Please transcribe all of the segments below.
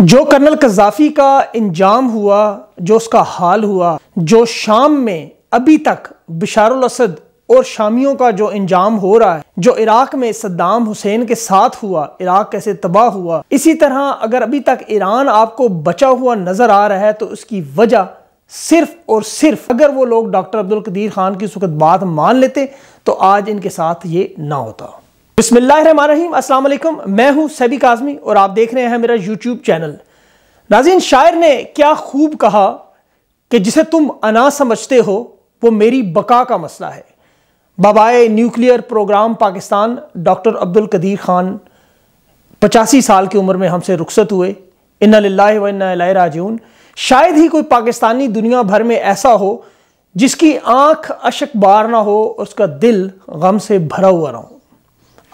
जो कर्नल कजाफी का इंजाम हुआ जो उसका हाल हुआ जो शाम में अभी तक बिशारुल असद और शामियों का जो इंजाम हो रहा है जो इराक में सद्दाम हुसैन के साथ हुआ इराक कैसे तबाह हुआ इसी तरह अगर अभी तक ईरान आपको बचा हुआ नज़र आ रहा है तो उसकी वजह सिर्फ और सिर्फ अगर वो लोग डॉक्टर अब्दुल कदीर खान की सुखद बात मान लेते तो आज इनके साथ ये ना होता अस्सलाम वालेकुम मैं हूं सैबिक आज़मी और आप देख रहे हैं मेरा यूट्यूब चैनल नाजीन शायर ने क्या खूब कहा कि जिसे तुम अना समझते हो वो मेरी बका का मसला है बबाए nuclear programme Pakistan doctor Abdul Qadeer Khan पचासी साल की उम्र में हमसे रुखसत हुए इन ला शायद ही कोई पाकिस्तानी दुनिया भर में ऐसा हो जिसकी आंख अशक बार ना हो उसका दिल गम से भरा हुआ ना हो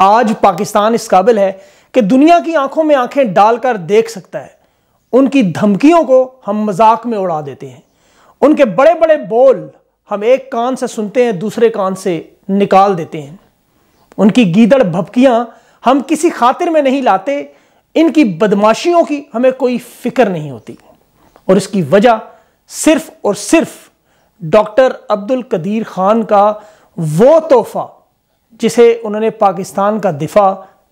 आज पाकिस्तान इस काबिल है कि दुनिया की आंखों में आंखें डालकर देख सकता है उनकी धमकियों को हम मजाक में उड़ा देते हैं उनके बड़े बड़े बोल हम एक कान से सुनते हैं दूसरे कान से निकाल देते हैं उनकी गीदड़ भपकियां हम किसी खातिर में नहीं लाते इनकी बदमाशियों की हमें कोई फिक्र नहीं होती और इसकी वजह सिर्फ और सिर्फ डॉक्टर अब्दुल कदीर खान का वो तोहफा जिसे उन्होंने पाकिस्तान का दिफा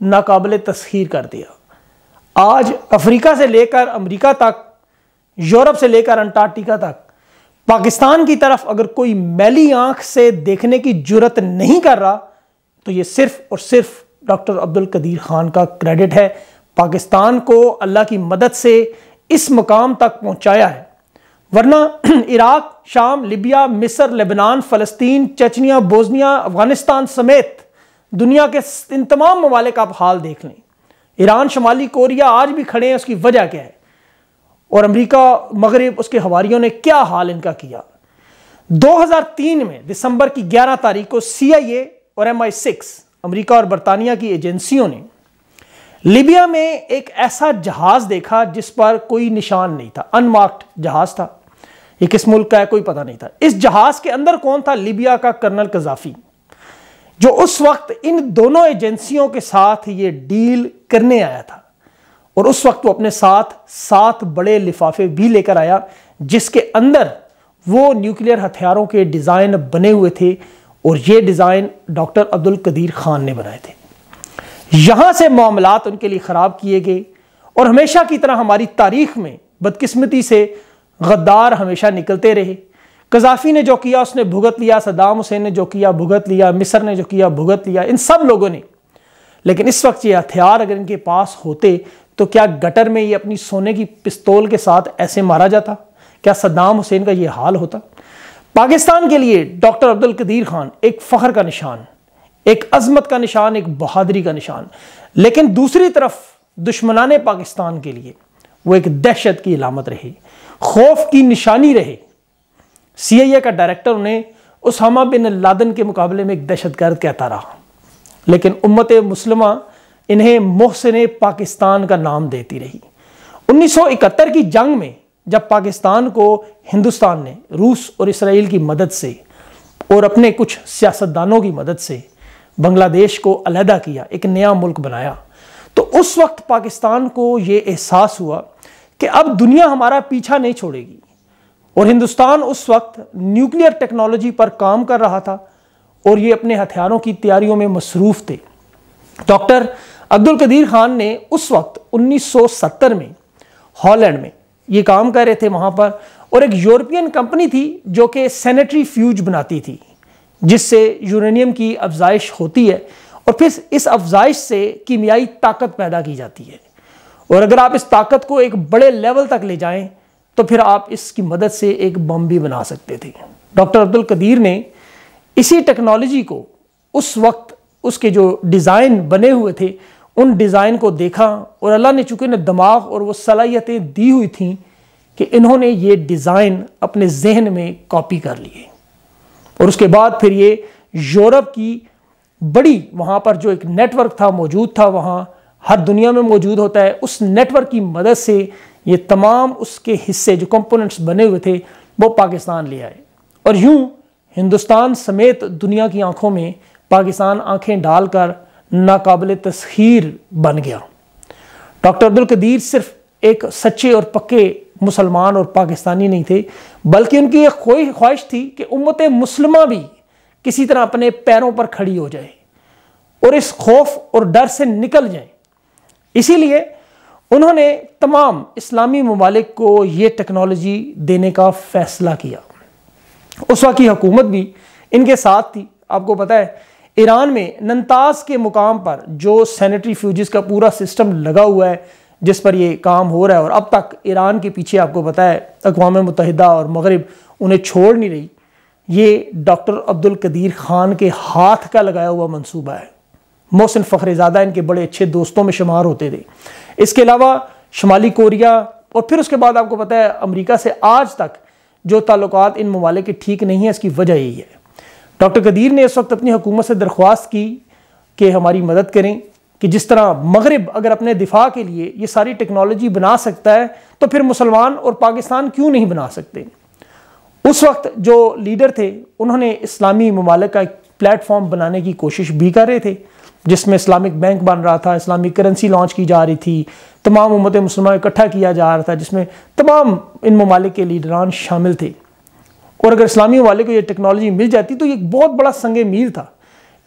नाकबिल तस्खीर कर दिया आज अफ्रीका से लेकर अमरीका तक यूरोप से लेकर अंटार्कटिका तक पाकिस्तान की तरफ अगर कोई मैली आंख से देखने की जरूरत नहीं कर रहा तो ये सिर्फ और सिर्फ डॉक्टर अब्दुल कदीर खान का क्रेडिट है पाकिस्तान को अल्लाह की मदद से इस मकाम तक पहुंचाया है वरना इराक शाम लिबिया मिस्र लेबनान फ़लस्तीन चचनिया बोजनिया अफगानिस्तान समेत दुनिया के इन तमाम ममालिक आप हाल देख लें ईरान शमाली कोरिया आज भी खड़े हैं उसकी वजह क्या है और अमेरिका मगरब उसके हवारियों ने क्या हाल इनका किया 2003 में दिसंबर की 11 तारीख को सीआईए और एम आई सिक्स अमरीका और बरतानिया की एजेंसियों ने लीबिया में एक ऐसा जहाज देखा जिस पर कोई निशान नहीं था अनमार्क्ड जहाज था ये किस मुल्क का है कोई पता नहीं था इस जहाज के अंदर कौन था लीबिया का कर्नल कजाफी जो उस वक्त इन दोनों एजेंसियों के साथ ये डील करने आया था और उस वक्त वो अपने साथ सात बड़े लिफाफे भी लेकर आया जिसके अंदर वो न्यूक्लियर हथियारों के डिज़ाइन बने हुए थे और ये डिज़ाइन डॉक्टर अब्दुल कदीर खान ने बनाए थे यहाँ से मामला उनके लिए ख़राब किए गए और हमेशा की तरह हमारी तारीख में बदकिस्मती से गद्दार हमेशा निकलते रहे कजाफी ने जो किया उसने भुगत लिया सदाम हुसैन ने जो किया भुगत लिया मिस्र ने जो किया भुगत लिया इन सब लोगों ने लेकिन इस वक्त ये हथियार अगर इनके पास होते तो क्या गटर में ये अपनी सोने की पिस्तौल के साथ ऐसे मारा जाता क्या सद्दाम हुसैन का ये हाल होता पाकिस्तान के लिए डॉक्टर अब्दुल कदीर खान एक फ़ख्र का निशान एक अजमत का निशान एक बहादरी का निशान लेकिन दूसरी तरफ दुश्मनान पाकिस्तान के लिए वो एक दहशत की इलामत रही खौफ की निशानी रहे ए का डायरेक्टर उन्हें उसामा बिन लादन के मुकाबले में एक दहशत गर्द कहता रहा लेकिन उम्मत मुसलमा इन्हें मोहसिन पाकिस्तान का नाम देती रही 1971 की जंग में जब पाकिस्तान को हिंदुस्तान ने रूस और इसराइल की मदद से और अपने कुछ सियासतदानों की मदद से बांग्लादेश को अलहदा किया एक नया मुल्क बनाया तो उस वक्त पाकिस्तान को ये एहसास हुआ कि अब दुनिया हमारा पीछा नहीं छोड़ेगी और हिंदुस्तान उस वक्त न्यूक्लियर टेक्नोलॉजी पर काम कर रहा था और ये अपने हथियारों की तैयारियों में मसरूफ थे डॉक्टर अब्दुल कदीर खान ने उस वक्त 1970 में हॉलैंड में ये काम कर रहे थे वहाँ पर और एक यूरोपियन कंपनी थी जो कि सैनिटरी फ्यूज बनाती थी जिससे यूरेनियम की अफजाइश होती है और फिर इस अफजाइश से कीमियाई ताकत पैदा की जाती है और अगर आप इस ताकत को एक बड़े लेवल तक ले जाएं तो फिर आप इसकी मदद से एक बम भी बना सकते थे डॉक्टर अब्दुल कदीर ने इसी टेक्नोलॉजी को उस वक्त उसके जो डिज़ाइन बने हुए थे उन डिज़ाइन को देखा और अल्लाह ने चूँकि उन्हें दिमाग और वो सलाहियतें दी हुई थी कि इन्होंने ये डिज़ाइन अपने जहन में कॉपी कर लिए और उसके बाद फिर ये यूरोप की बड़ी वहाँ पर जो एक नेटवर्क था मौजूद था वहाँ हर दुनिया में मौजूद होता है उस नेटवर्क की मदद से ये तमाम उसके हिस्से जो कंपोनेंट्स बने हुए थे वो पाकिस्तान ले आए और यूं हिंदुस्तान समेत दुनिया की आंखों में पाकिस्तान आंखें डालकर नाकबिल तस्खीर बन गया डॉक्टर अब्दुल कदीर सिर्फ एक सच्चे और पक्के मुसलमान और पाकिस्तानी नहीं थे बल्कि उनकी एक कोई ख्वाहिश थी कि उम्मत मुसलमा भी किसी तरह अपने पैरों पर खड़ी हो जाए और इस खौफ और डर से निकल जाए इसीलिए उन्होंने तमाम इस्लामी ममालिक को ये टेक्नोलॉजी देने का फैसला किया उस वक्त की हुकूमत भी इनके साथ थी आपको पता है ईरान में नंताज के मुकाम पर जो सैनिटरी फ्यूजिस का पूरा सिस्टम लगा हुआ है जिस पर ये काम हो रहा है और अब तक ईरान के पीछे आपको पता है अकवा मुतहदा और मगरब उन्हें छोड़ नहीं रही ये डॉक्टर अब्दुल कदीर खान के हाथ का लगाया हुआ मंसूबा है मोहसिन फ़खरेजादा इनके बड़े अच्छे दोस्तों में शुमार होते थे इसके अलावा शुमाली कोरिया और फिर उसके बाद आपको पता है अमरीका से आज तक जो ताल्लुक इन ममालिक के ठीक नहीं है इसकी वजह यही है डॉक्टर कदीर ने इस वक्त अपनी हुकूमत से दरख्वास्त की कि हमारी मदद करें कि जिस तरह मगरब अगर अपने दिफा के लिए ये सारी टेक्नोलॉजी बना सकता है तो फिर मुसलमान और पाकिस्तान क्यों नहीं बना सकते उस वक्त जो लीडर थे उन्होंने इस्लामी ममालिक का एक प्लेटफॉर्म बनाने की कोशिश भी कर रहे थे जिसमें इस्लामिक बैंक बन रहा था इस्लामिक करेंसी लॉन्च की जा रही थी तमाम उम्मत मुसलमान इकट्ठा किया जा रहा था जिसमें तमाम इन ममालिक के लीडरान शामिल थे और अगर इस्लामी ममालिक को यह टेक्नोलॉजी मिल जाती तो ये एक बहुत बड़ा संग मील था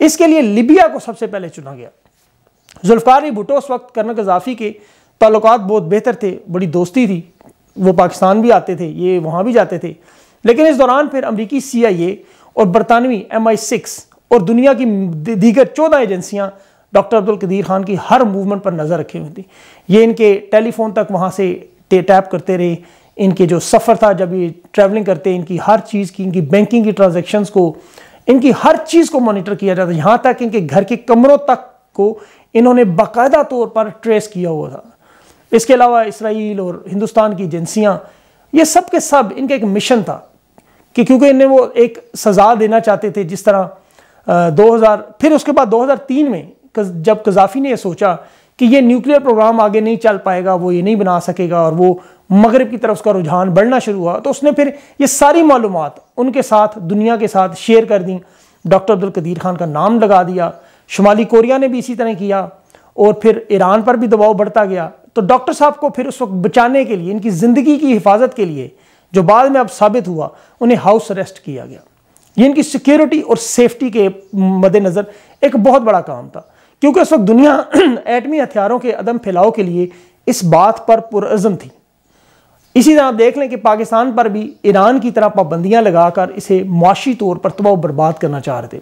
इसके लिए लिबिया को सबसे पहले चुना गया जुल्फ़ार भुटो उस वक्त कर्नल गजाफी के ताल्लुक बहुत बेहतर थे बड़ी दोस्ती थी वो पाकिस्तान भी आते थे ये वहाँ भी जाते थे लेकिन इस दौरान फिर अमरीकी सी आई ए और बरतानवी एम आई सिक्स और दुनिया की दीगर चौदह एजेंसियाँ डॉक्टर अब्दुल कदीर खान की हर मूवमेंट पर नज़र रखी हुई थी ये इनके टेलीफोन तक वहाँ से टैप करते रहे इनके जो सफ़र था जब ये ट्रैवलिंग करते इनकी हर चीज़ की इनकी बैंकिंग की ट्रांजेक्शन को इनकी हर चीज़ को मॉनिटर किया जाता यहाँ तक इनके घर के कमरों तक को इन्होंने बाकायदा तौर पर ट्रेस किया हुआ था इसके अलावा इसराइल और हिंदुस्तान की एजेंसियाँ ये सब के सब इनका एक मिशन था कि क्योंकि इन्हें वो एक सज़ा देना चाहते थे जिस तरह 2000 फिर उसके बाद 2003 में जब कजाफी ने यह सोचा कि यह न्यूक्लियर प्रोग्राम आगे नहीं चल पाएगा वो ये नहीं बना सकेगा और वो मगरब की तरफ उसका रुझान बढ़ना शुरू हुआ तो उसने फिर ये सारी मालूम उनके साथ दुनिया के साथ शेयर कर दी डॉक्टर अब्दुल कदीर खान का नाम लगा दिया शुमाली कोरिया ने भी इसी तरह किया और फिर ईरान पर भी दबाव बढ़ता गया तो डॉक्टर साहब को फिर उस वक्त बचाने के लिए इनकी ज़िंदगी की हिफाजत के लिए जो बाद में अब साबित हुआ उन्हें हाउस अरेस्ट किया गया ये इनकी सिक्योरिटी और सेफ्टी के मद्देनज़र एक बहुत बड़ा काम था क्योंकि उस वक्त दुनिया एटमी हथियारों के अदम फैलाव के लिए इस बात पर पुरजम थी इसी तरह आप देख लें कि पाकिस्तान पर भी ईरान की तरह पाबंदियां लगाकर इसे मुआशी तौर पर तबाह बर्बाद करना चाह रहे थे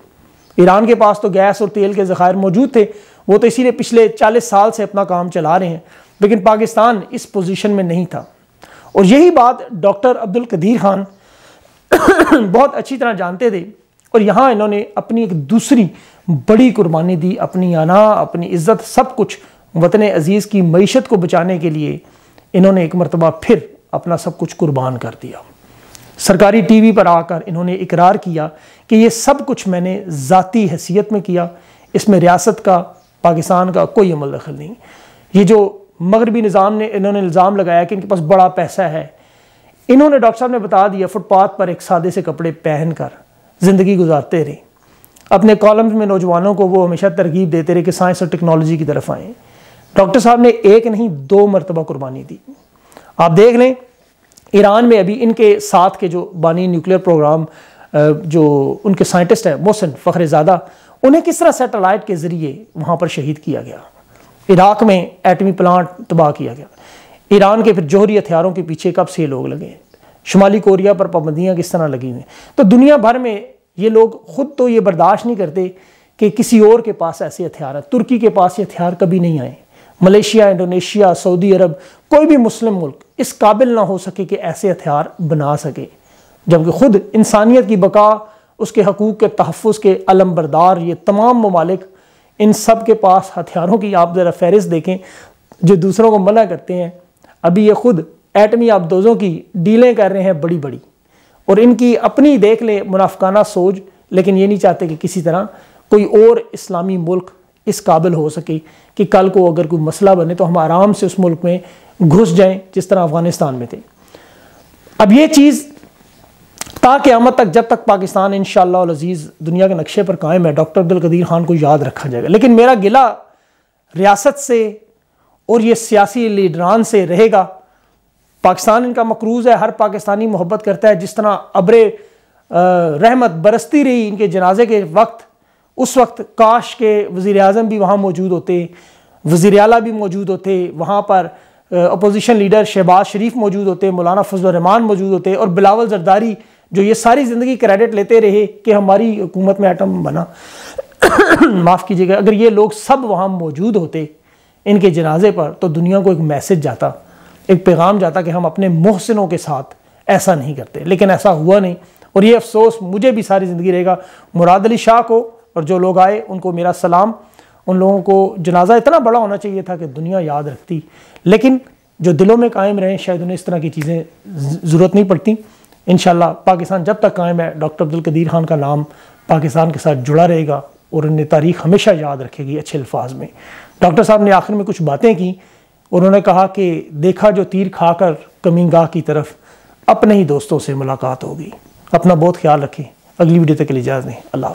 ईरान के पास तो गैस और तेल के ज़खायर मौजूद थे वो तो इसीलिए पिछले 40 साल से अपना काम चला रहे हैं लेकिन पाकिस्तान इस पोजीशन में नहीं था और यही बात डॉक्टर अब्दुल कदीर खान बहुत अच्छी तरह जानते थे और यहाँ इन्होंने अपनी एक दूसरी बड़ी कुर्बानी दी अपनी आना अपनी इज्जत सब कुछ वतन अजीज़ की मीशत को बचाने के लिए इन्होंने एक मरतबा फिर अपना सब कुछ कुर्बान कर दिया सरकारी टीवी पर आकर इन्होंने इकरार किया कि ये सब कुछ मैंने ज़ाती हैसियत में किया इसमें रियासत का पाकिस्तान का कोई अमल दखल नहीं ये जो मगरबी निज़ाम ने इन्होंने इल्ज़ाम लगाया कि इनके पास बड़ा पैसा है इन्होंने डॉक्टर साहब ने बता दिया फुटपाथ पर एक सादे से कपड़े पहन कर ज़िंदगी गुजारते रहे अपने कॉलम्स में नौजवानों को वो हमेशा तरगीब देते रहे कि साइंस और टेक्नोलॉजी की तरफ आए डॉक्टर साहब ने एक नहीं दो मरतबा कुर्बानी दी आप देख लें ईरान में अभी इनके साथ के जो बानी न्यूक्लियर प्रोग्राम जो उनके साइंटिस्ट हैं मोहसिन फ़खरजादा उन्हें किस तरह सेटेलाइट के ज़रिए वहाँ पर शहीद किया गया इराक में एटमी प्लांट तबाह किया गया ईरान के फिर जोहरी हथियारों के पीछे कब से लोग लगे शुमाली कोरिया पर पाबंदियाँ किस तरह लगी हुई तो दुनिया भर में ये लोग खुद तो ये बर्दाश्त नहीं करते कि किसी और के पास ऐसे हथियार हैं तुर्की के पास ये हथियार कभी नहीं आए मलेशिया इंडोनेशिया सऊदी अरब कोई भी मुस्लिम मुल्क इस काबिल ना हो सके कि ऐसे हथियार बना सके जबकि खुद इंसानियत की बका उसके हकूक़ के तहफ़ के अलमबरदार ये तमाम ममालिक इन सब के पास हथियारों की आप ज़रा फहरिस्त देखें जो दूसरों को मना करते हैं अभी ये खुद एटमी आबदोजों की डीलें कर रहे हैं बड़ी बड़ी और इनकी अपनी देख ले मुनाफाना सोच लेकिन ये नहीं चाहते कि किसी तरह कोई और इस्लामी मुल्क इस काबिल हो सके कि कल को अगर कोई मसला बने तो हम आराम से उस मुल्क में घुस जाएं जिस तरह अफ़गानिस्तान में थे अब ये चीज़ ताकि आमद तक जब तक पाकिस्तान इन शजीज़ दुनिया के नक्शे पर कायम है डॉक्टर अब्दुल कदीर खान को याद रखा जाएगा लेकिन मेरा गिला रियासत से और ये सियासी लीडरान से रहेगा पाकिस्तान इनका मकरूज है हर पाकिस्तानी मोहब्बत करता है जिस तरह अबरे रहमत बरसती रही इनके जनाजे के वक्त उस वक्त काश के वज़ी अजम भी वहाँ मौजूद होते वज़ी अला भी मौजूद होते वहाँ पर अपोजिशन लीडर शहबाज शरीफ मौजूद होते मौलाना फजलरहमान मौजूद होते और बिलावल जरदारी जो ये सारी ज़िंदगी क्रेडिट लेते रहे कि हमारी हुकूमत में आटम बना माफ़ कीजिएगा अगर ये लोग सब वहाँ मौजूद होते इनके जनाजे पर तो दुनिया को एक मैसेज जाता एक पैगाम जाता कि हम अपने मोहसिनों के साथ ऐसा नहीं करते लेकिन ऐसा हुआ नहीं और ये अफसोस मुझे भी सारी ज़िंदगी रहेगा मुराद अली शाह को और जो लोग आए उनको मेरा सलाम उन लोगों को जनाजा इतना बड़ा होना चाहिए था कि दुनिया याद रखती लेकिन जो दिलों में कायम रहें शायद उन्हें इस तरह की चीज़ें ज़रूरत नहीं पड़ती इन पाकिस्तान जब तक कायम है डॉक्टर अब्दुल कदीर खान का नाम पाकिस्तान के साथ जुड़ा रहेगा और उन्हें तारीख हमेशा याद रखेगी अच्छे अल्फाज में डॉक्टर साहब ने आखिर में कुछ बातें की उन्होंने कहा कि देखा जो तीर खाकर कमिंगा की तरफ अपने ही दोस्तों से मुलाकात होगी अपना बहुत ख्याल रखें अगली वीडियो तक के लिए इजाज़ दें अल्लाह